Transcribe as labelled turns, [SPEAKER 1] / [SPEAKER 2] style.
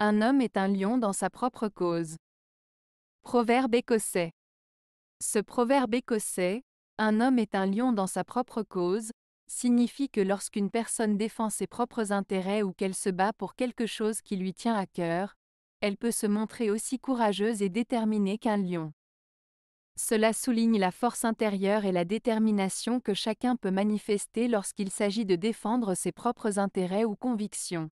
[SPEAKER 1] Un homme est un lion dans sa propre cause. Proverbe écossais. Ce proverbe écossais, un homme est un lion dans sa propre cause, signifie que lorsqu'une personne défend ses propres intérêts ou qu'elle se bat pour quelque chose qui lui tient à cœur, elle peut se montrer aussi courageuse et déterminée qu'un lion. Cela souligne la force intérieure et la détermination que chacun peut manifester lorsqu'il s'agit de défendre ses propres intérêts ou convictions.